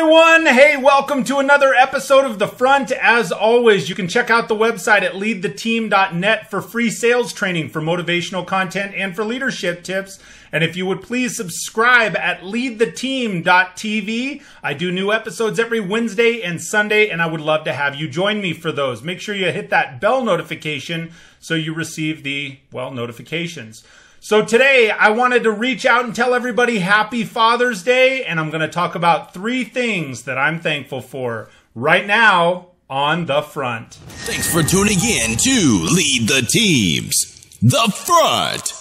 everyone. Hey, welcome to another episode of The Front. As always, you can check out the website at leadtheteam.net for free sales training, for motivational content, and for leadership tips. And if you would please subscribe at leadtheteam.tv. I do new episodes every Wednesday and Sunday, and I would love to have you join me for those. Make sure you hit that bell notification so you receive the, well, notifications. So today I wanted to reach out and tell everybody happy Father's Day, and I'm going to talk about three things that I'm thankful for right now on the front. Thanks for tuning in to Lead the Teams, The Front.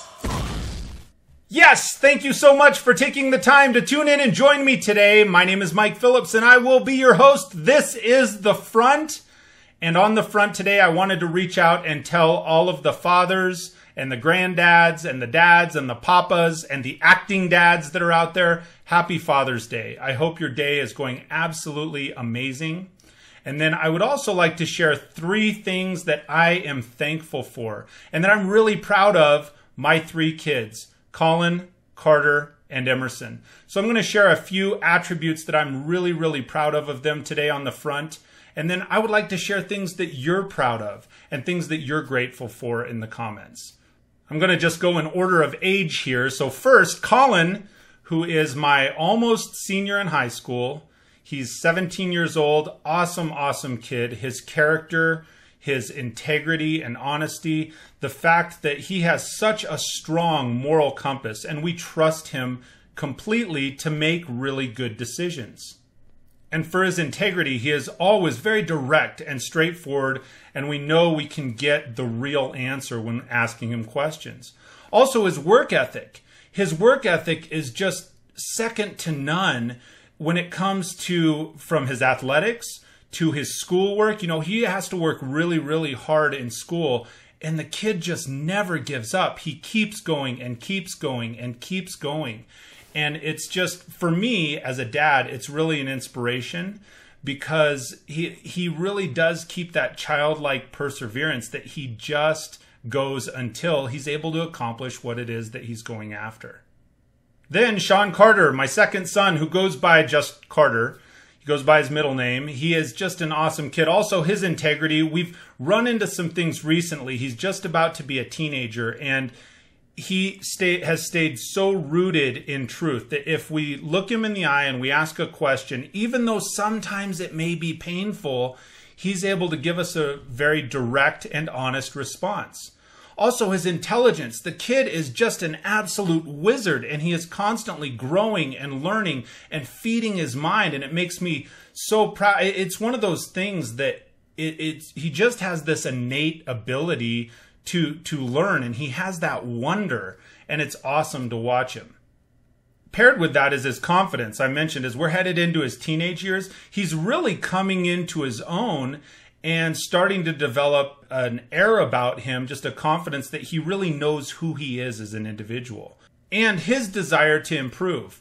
Yes, thank you so much for taking the time to tune in and join me today. My name is Mike Phillips and I will be your host. This is The Front. And on the front today, I wanted to reach out and tell all of the fathers, and the granddads and the dads and the papas and the acting dads that are out there, happy Father's Day. I hope your day is going absolutely amazing. And then I would also like to share three things that I am thankful for and that I'm really proud of my three kids, Colin, Carter, and Emerson. So I'm going to share a few attributes that I'm really, really proud of of them today on the front. And then I would like to share things that you're proud of and things that you're grateful for in the comments. I'm going to just go in order of age here. So first, Colin, who is my almost senior in high school, he's 17 years old, awesome, awesome kid. His character, his integrity and honesty, the fact that he has such a strong moral compass, and we trust him completely to make really good decisions and for his integrity, he is always very direct and straightforward, and we know we can get the real answer when asking him questions. Also, his work ethic. His work ethic is just second to none when it comes to from his athletics to his schoolwork. You know, he has to work really, really hard in school, and the kid just never gives up. He keeps going and keeps going and keeps going. And it's just for me as a dad, it's really an inspiration because he he really does keep that childlike perseverance that he just goes until he's able to accomplish what it is that he's going after. Then Sean Carter, my second son, who goes by just Carter, he goes by his middle name. He is just an awesome kid. Also, his integrity. We've run into some things recently. He's just about to be a teenager, and he stay, has stayed so rooted in truth that if we look him in the eye and we ask a question, even though sometimes it may be painful, he's able to give us a very direct and honest response. Also, his intelligence. The kid is just an absolute wizard, and he is constantly growing and learning and feeding his mind. And it makes me so proud. It's one of those things that it, it's he just has this innate ability to to learn and he has that wonder and it's awesome to watch him paired with that is his confidence i mentioned as we're headed into his teenage years he's really coming into his own and starting to develop an air about him just a confidence that he really knows who he is as an individual and his desire to improve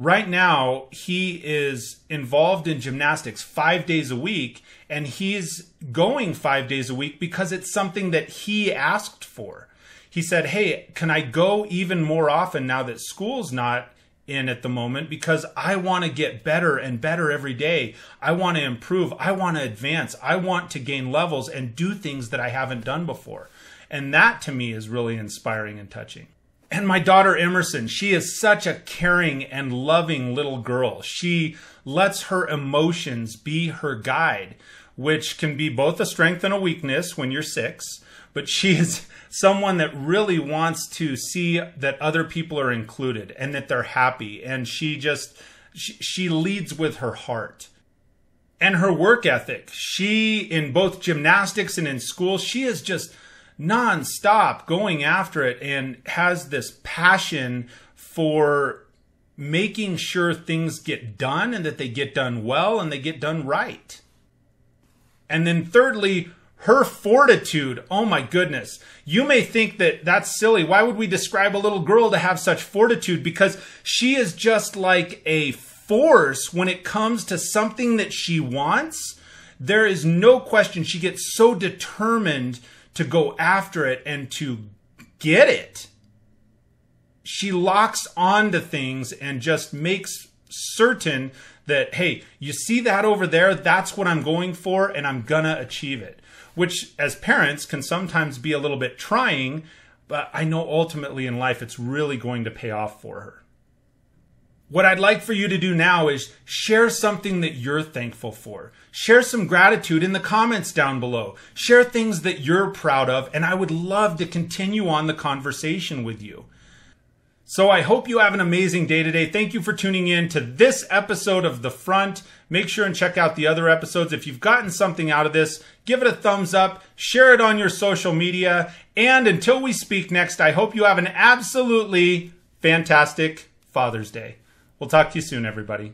right now he is involved in gymnastics five days a week and he's going five days a week because it's something that he asked for he said hey can i go even more often now that school's not in at the moment because i want to get better and better every day i want to improve i want to advance i want to gain levels and do things that i haven't done before and that to me is really inspiring and touching and my daughter Emerson, she is such a caring and loving little girl. She lets her emotions be her guide, which can be both a strength and a weakness when you're six. But she is someone that really wants to see that other people are included and that they're happy. And she just, she, she leads with her heart and her work ethic. She, in both gymnastics and in school, she is just nonstop going after it and has this passion for making sure things get done and that they get done well and they get done right. And then thirdly, her fortitude. Oh my goodness. You may think that that's silly. Why would we describe a little girl to have such fortitude? Because she is just like a force when it comes to something that she wants. There is no question. She gets so determined to go after it and to get it. She locks onto things and just makes certain that, hey, you see that over there? That's what I'm going for, and I'm gonna achieve it. Which, as parents, can sometimes be a little bit trying, but I know ultimately in life it's really going to pay off for her. What I'd like for you to do now is share something that you're thankful for. Share some gratitude in the comments down below. Share things that you're proud of, and I would love to continue on the conversation with you. So I hope you have an amazing day today. Thank you for tuning in to this episode of The Front. Make sure and check out the other episodes. If you've gotten something out of this, give it a thumbs up, share it on your social media. And until we speak next, I hope you have an absolutely fantastic Father's Day. We'll talk to you soon, everybody.